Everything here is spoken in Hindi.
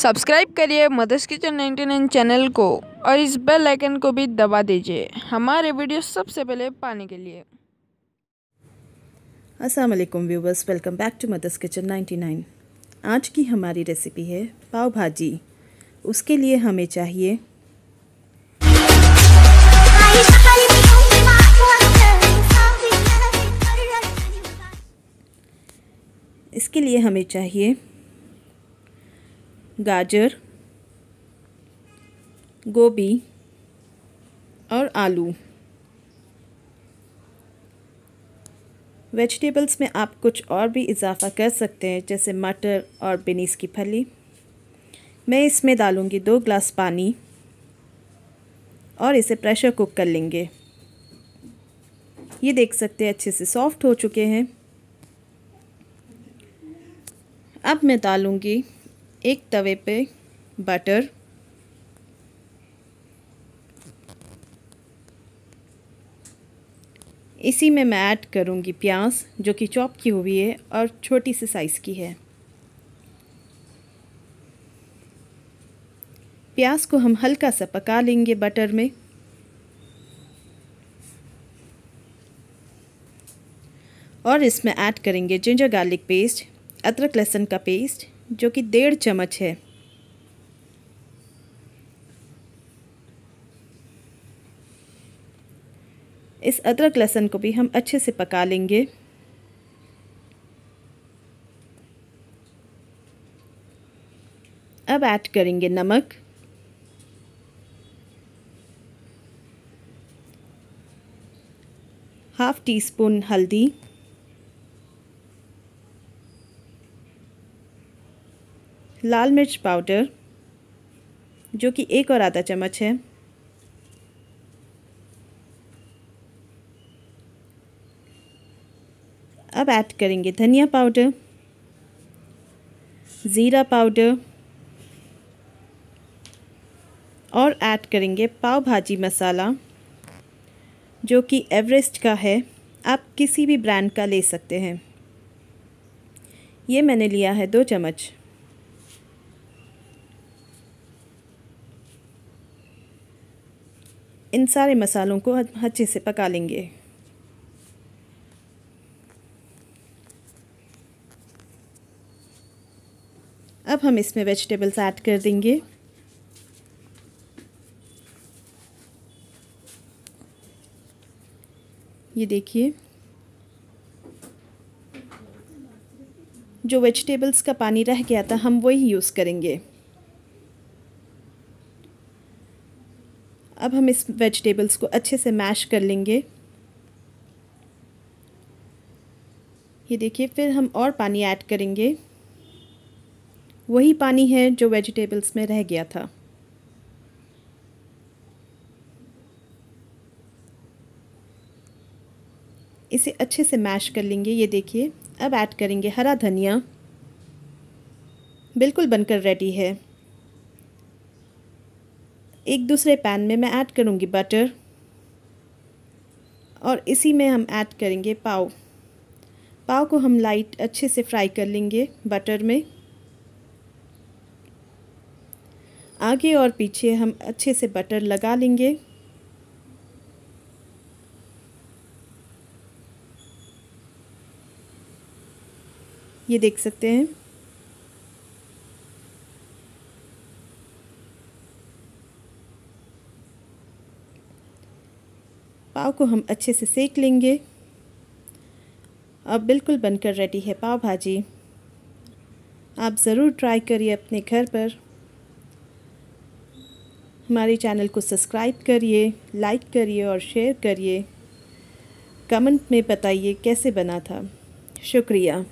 सब्सक्राइब करिए mother's kitchen ninety nine channel को और इस बेल आइकन को भी दबा दीजिए हमारे वीडियो सबसे पहले पाने के लिए अस्सलाम वालेकुम viewers welcome back to mother's kitchen 99 आज की हमारी रेसिपी है पाव भाजी उसके लिए हमें चाहिए इसके लिए हमें चाहिए गाजर गोभी और आलू वेजिटेबल्स में आप कुछ और भी इजाफ़ा कर सकते हैं जैसे मटर और बिनीस की फली मैं इसमें डालूँगी दो ग्लास पानी और इसे प्रेशर कुक कर लेंगे ये देख सकते हैं अच्छे से सॉफ्ट हो चुके हैं अब मैं डालूँगी एक तवे पे बटर इसी में मैं ऐड करूँगी प्याज जो कि चॉप की हुई है और छोटी सी साइज़ की है प्याज को हम हल्का सा पका लेंगे बटर में और इसमें ऐड करेंगे जिंजर गार्लिक पेस्ट अदरक लहसुन का पेस्ट जो कि डेढ़ चम्मच है इस अदरक लहसुन को भी हम अच्छे से पका लेंगे अब ऐड करेंगे नमक हाफ टी स्पून हल्दी लाल मिर्च पाउडर जो कि एक और आधा चम्मच है अब ऐड करेंगे धनिया पाउडर ज़ीरा पाउडर और ऐड करेंगे पाव भाजी मसाला जो कि एवरेस्ट का है आप किसी भी ब्रांड का ले सकते हैं ये मैंने लिया है दो चम्मच इन सारे मसालों को अच्छे से पका लेंगे अब हम इसमें वेजिटेबल्स ऐड कर देंगे ये देखिए जो वेजिटेबल्स का पानी रह गया था हम वही यूज़ करेंगे अब हम इस वेजिटेबल्स को अच्छे से मैश कर लेंगे ये देखिए फिर हम और पानी ऐड करेंगे वही पानी है जो वेजिटेबल्स में रह गया था इसे अच्छे से मैश कर लेंगे ये देखिए अब ऐड करेंगे हरा धनिया बिल्कुल बनकर रेडी है एक दूसरे पैन में मैं ऐड करूँगी बटर और इसी में हम ऐड करेंगे पाव पाव को हम लाइट अच्छे से फ्राई कर लेंगे बटर में आगे और पीछे हम अच्छे से बटर लगा लेंगे ये देख सकते हैं पाव को हम अच्छे से सेक लेंगे अब बिल्कुल बनकर रेडी है पाव भाजी आप ज़रूर ट्राई करिए अपने घर पर हमारे चैनल को सब्सक्राइब करिए लाइक करिए और शेयर करिए कमेंट में बताइए कैसे बना था शुक्रिया